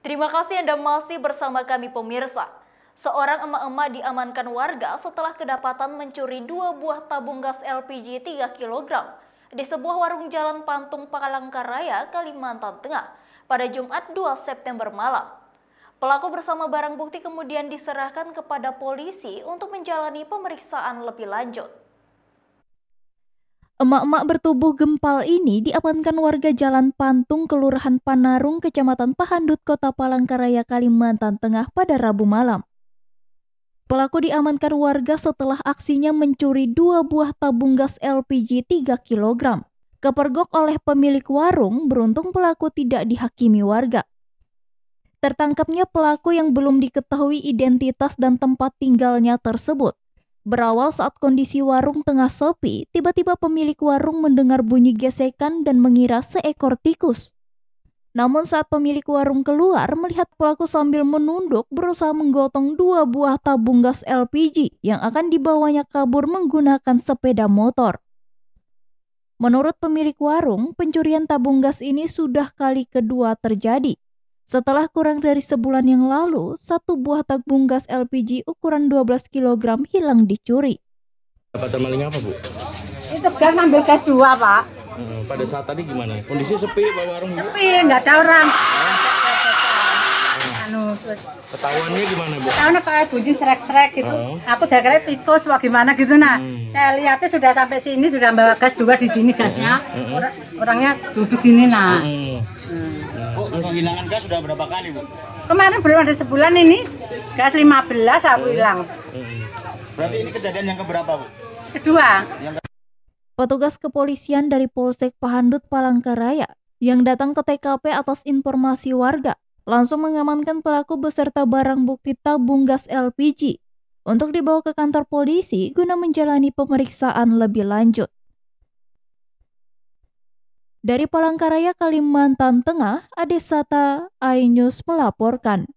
Terima kasih Anda masih bersama kami pemirsa. Seorang emak-emak diamankan warga setelah kedapatan mencuri dua buah tabung gas LPG 3 kg di sebuah warung jalan Pantung Palangkaraya, Kalimantan Tengah pada Jumat 2 September malam. Pelaku bersama barang bukti kemudian diserahkan kepada polisi untuk menjalani pemeriksaan lebih lanjut. Emak-emak bertubuh gempal ini diamankan warga Jalan Pantung, Kelurahan Panarung, Kecamatan Pahandut, Kota Palangkaraya, Kalimantan Tengah pada Rabu malam. Pelaku diamankan warga setelah aksinya mencuri dua buah tabung gas LPG 3 kg. Kepergok oleh pemilik warung, beruntung pelaku tidak dihakimi warga. Tertangkapnya pelaku yang belum diketahui identitas dan tempat tinggalnya tersebut. Berawal saat kondisi warung tengah sepi, tiba-tiba pemilik warung mendengar bunyi gesekan dan mengira seekor tikus. Namun saat pemilik warung keluar, melihat pelaku sambil menunduk berusaha menggotong dua buah tabung gas LPG yang akan dibawanya kabur menggunakan sepeda motor. Menurut pemilik warung, pencurian tabung gas ini sudah kali kedua terjadi setelah kurang dari sebulan yang lalu, satu buah tabung gas LPG ukuran 12 kg hilang dicuri. Dapat maling apa, Bu? Itu gas ambil gas dua, Pak. Hmm, pada saat tadi gimana? Kondisi sepi, Pak Warung? Sepi, nggak ada orang. Ah. Anu, Ketahuannya gimana, Bu? Ketahuannya kayak bunyi serek-serek gitu. Oh. Aku dari kira tikus, wah gimana gitu, nah. Hmm. Saya lihatnya sudah sampai sini, sudah bawa gas dua di sini gasnya. Hmm. hmm. Orang, orangnya duduk ini, nah. Hmm kehilangan gas sudah berapa kali, Bu? Kemarin belum ada sebulan ini. Gas 15 aku hmm. hilang. Berarti ini kejadian yang keberapa, Bu? Kedua. Yang ke Petugas kepolisian dari Polsek Pahandut Palangkaraya yang datang ke TKP atas informasi warga langsung mengamankan pelaku beserta barang bukti tabung gas LPG untuk dibawa ke kantor polisi guna menjalani pemeriksaan lebih lanjut. Dari Palangkaraya, Kalimantan Tengah, Adesata Ainyus melaporkan.